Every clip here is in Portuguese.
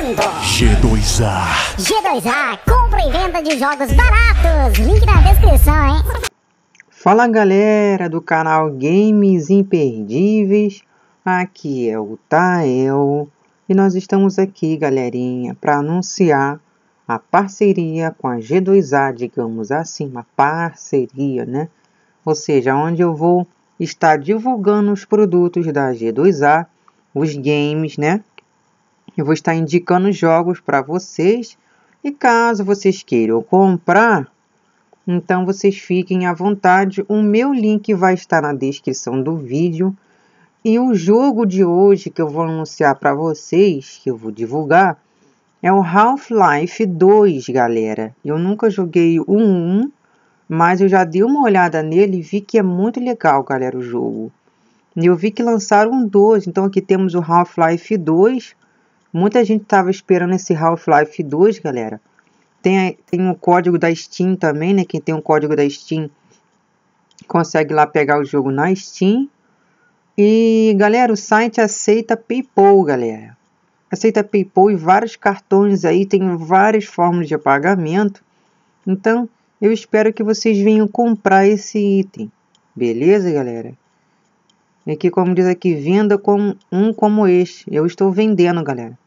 G2A. G2A, compra e venda de jogos baratos. Link na descrição, hein? Fala galera do canal Games Imperdíveis. Aqui é o Tael e nós estamos aqui, galerinha, para anunciar a parceria com a G2A, digamos assim, uma parceria, né? Ou seja, onde eu vou estar divulgando os produtos da G2A, os games, né? Eu vou estar indicando jogos para vocês e caso vocês queiram comprar, então vocês fiquem à vontade. O meu link vai estar na descrição do vídeo. E o jogo de hoje que eu vou anunciar para vocês, que eu vou divulgar, é o Half-Life 2, galera. Eu nunca joguei o 1, mas eu já dei uma olhada nele e vi que é muito legal, galera, o jogo. Eu vi que lançaram um 2, então aqui temos o Half-Life 2. Muita gente estava esperando esse Half-Life 2, galera. Tem, tem o código da Steam também, né? Quem tem um código da Steam consegue lá pegar o jogo na Steam. E galera, o site aceita PayPal, galera. Aceita PayPal e vários cartões aí, tem várias formas de pagamento. Então, eu espero que vocês venham comprar esse item. Beleza, galera? E aqui, como diz aqui, venda com um como este. Eu estou vendendo, galera.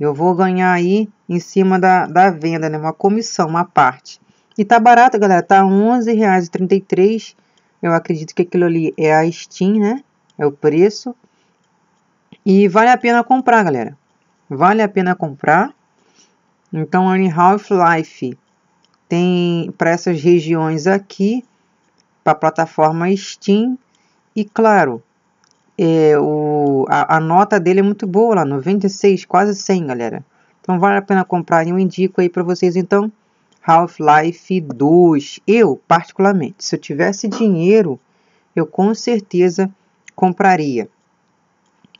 Eu vou ganhar aí em cima da, da venda, né? Uma comissão, uma parte. E tá barato, galera. Tá R$11,33. Eu acredito que aquilo ali é a Steam, né? É o preço. E vale a pena comprar, galera. Vale a pena comprar. Então, em Half-Life tem para essas regiões aqui, para a plataforma Steam. E claro, é, o, a, a, nota dele é muito boa lá, 96, quase 100, galera. Então vale a pena comprar e eu indico aí para vocês então Half-Life 2. Eu, particularmente, se eu tivesse dinheiro, eu com certeza compraria.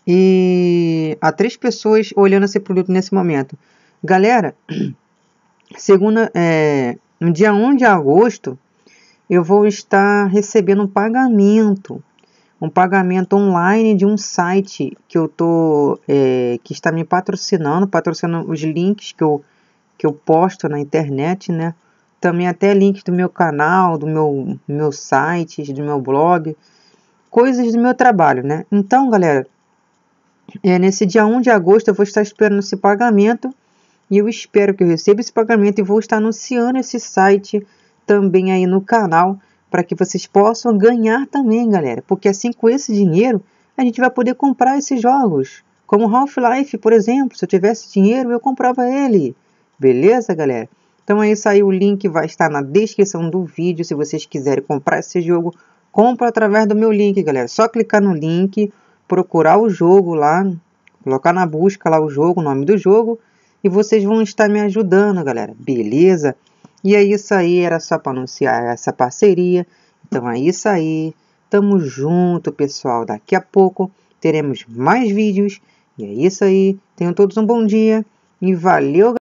E há três pessoas olhando esse produto nesse momento. Galera, segunda, é, no dia 1 de agosto, eu vou estar recebendo um pagamento um pagamento online de um site que eu tô é, que está me patrocinando, patrocinando os links que eu que eu posto na internet, né? Também até links do meu canal, do meu meu site, do meu blog, coisas do meu trabalho, né? Então, galera, é, nesse dia 1 de agosto eu vou estar esperando esse pagamento e eu espero que eu receba esse pagamento e vou estar anunciando esse site também aí no canal para que vocês possam ganhar também, galera. Porque assim, com esse dinheiro, a gente vai poder comprar esses jogos. Como Half-Life, por exemplo. Se eu tivesse dinheiro, eu comprava ele. Beleza, galera? Então é isso aí. O link vai estar na descrição do vídeo. Se vocês quiserem comprar esse jogo, compra através do meu link, galera. Só clicar no link, procurar o jogo lá, colocar na busca lá o jogo, o nome do jogo. E vocês vão estar me ajudando, galera. Beleza? E é isso aí, era só para anunciar essa parceria. Então é isso aí. Tamo junto, pessoal. Daqui a pouco teremos mais vídeos. E é isso aí. Tenham todos um bom dia e valeu!